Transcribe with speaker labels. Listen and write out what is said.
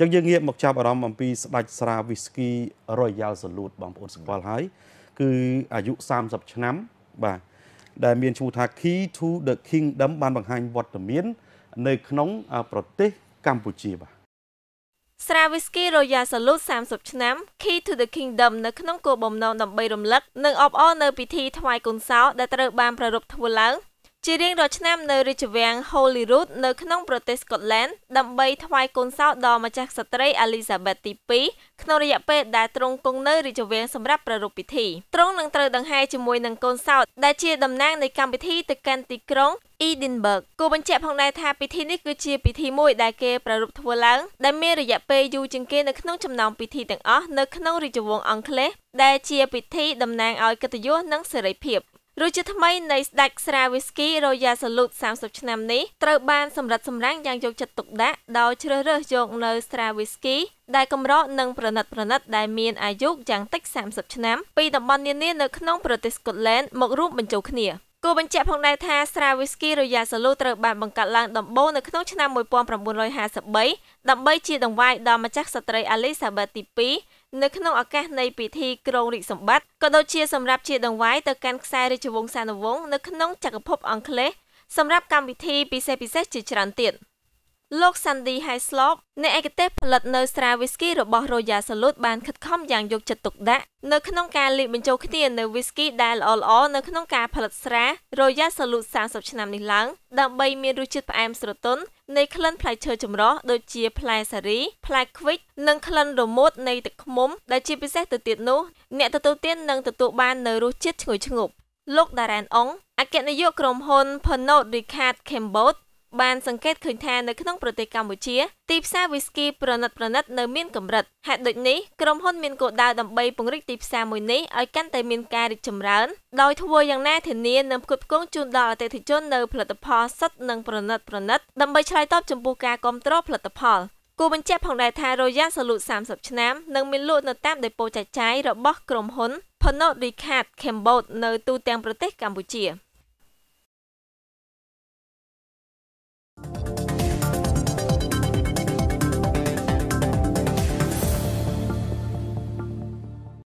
Speaker 1: អញ្ចឹងយើងងាកមកចាប់អារម្មណ៍អំពីស្ដេចស្រាវីស្គីរ៉ូយ៉ាល់សាលូតបងប្អូនស្គាល់ហើយគឺអាយុ30ឆ្នាំបាទដែលមានឈ្មោះថា Key to the Kingdom បានបង្ហាញវត្តមាន នៅក្នុង ប្រទេស កម្ពុជាបាទ
Speaker 2: ស្រាវីស្គីរ៉ូយ៉ាល់សាលូត30ឆ្នាំ Key to the Kingdom នៅក្នុងគោលបំណងដើម្បីរំលឹកនិងអបអរនៅពិធីថ្វាយគុណសោដែលត្រូវបានប្រារព្ធធ្វើឡើងជារៀងរាល់ឆ្នាំនៅរាជវាំង Holyrood នៅក្នុងប្រទេសស្កុតឡែនដើម្បីថ្វាយកូនសោដល់ម្ចាស់ក្សត្រីអាលីសាបេតទី2ក្នុងរយៈពេលដែលទ្រង់គង់នៅរាជវាំងសម្រាប់ប្រារព្ធពិធីទ្រង់នឹងត្រូវដង្ហែជាមួយនឹងកូនសោដែលជាតំណាងនៃកម្មវិធីទៅកាន់ទីក្រុង Edinburgh គូបញ្ជាក់ផងដែរថាពិធីនេះគឺជាពិធីមួយដែលគេប្រារព្ធធ្វើឡើងដែលមានរយៈពេលយូរជាងគេនៅក្នុងចំណោមពិធីទាំងអស់នៅក្នុងរាជវង្សអង់គ្លេសដែល ជាពិធីតំណាងឲ្យកិត្តិយសនិងសេរីភាពរសជាតិថ្មីនៃស្ដេចស្រាវីស្គី Royal Salute 30ឆ្នាំនេះត្រូវបានសម្រិតសម្រាំងយ៉ាងយកចិត្តទុកដាក់ដោយជ្រើសរើសយកនៅស្រាវីស្គី ដែលកម្រនិងប្រណិតប្រណិតដែលមានអាយុយ៉ាងតិច30ឆ្នាំពីតំបន់នានានៅក្នុងប្រទេសស្កុតឡែនមករួមបញ្ចូលគ្នា។គូបញ្ជាក់ផងដែរថាស្រាវីស្គីរយ៉ាសាលូត្រូវបានបង្កើតឡើងដំបូងនៅក្នុងឆ្នាំ1953ដើម្បីជាដង្វាយដល់ម្ចាស់ក្សត្រីអាលីសាបេតទី2នៅក្នុងឱកាសនៃពិធីក្រុងរាជសម្បត្តិក៏ដូចជាសម្រាប់ជាដង្វាយទៅកាន់ខ្សែរាជវង្សានុវង្សនៅក្នុងចក្រភពអង់គ្លេសសម្រាប់កម្មវិធីពិសេសៗជាច្រើនទៀត។លោក Sandy Hyslop អ្នកឯកទេសផលិតនៅស្រាវីស្គីរបស់ Royal Salute បានខិតខំយ៉ាងយកចិត្តទុកដាក់នៅក្នុងការលាយបញ្ចូលគ្នានៅវីស្គីដែលល្អៗនៅក្នុងការផលិតស្រា Royal Salute 30ឆ្នាំនេះឡើងដើម្បីមានរសជាតិផ្អែមស្រទន់នៃក្លិនផ្លែឈើចម្រុះដូចជាផ្លែសារីផ្លែខ្វិចនិងក្លិនរមួតនៃទឹកឃ្មុំដែលជាពិសេសទៅទៀតនោះ អ្នកទទួលទាននឹងទទួលបាននៅរសជាតិឈ្ងុយឈ្ងប់លោក Darren Ong អគ្គនាយកក្រុមហ៊ុន Pernod Ricard Cambodge បានសង្កេតឃើញថានៅក្នុងប្រទេសកម្ពុជាទីផ្សារវីស្គីប្រណិតប្រណិតនៅមានកម្រិតហេតុដូចនេះក្រុមហ៊ុនមានគោលដៅដើម្បីពង្រីកទីផ្សារមួយនេះឲ្យកាន់តែមានការរីកចម្រើនដោយធ្វើយ៉ាងណាធានានឹងផ្គត់ផ្គង់ជូនដល់អតិថិជននៅផលិតផលសុទ្ធនិងប្រណិតប្រណិត ដើម្បីឆ្លើយតបចំពោះការគ្រប់គ្រងផលិតផលគូបញ្ជាក់ផងដែរថារយ៉ាសលូត30ឆ្នាំនឹងមានលក់នៅតាមដេប៉ូចាយចាយរបស់ក្រុមហ៊ុន Panot Ricard Cambodia នៅទូទាំងប្រទេសកម្ពុជា។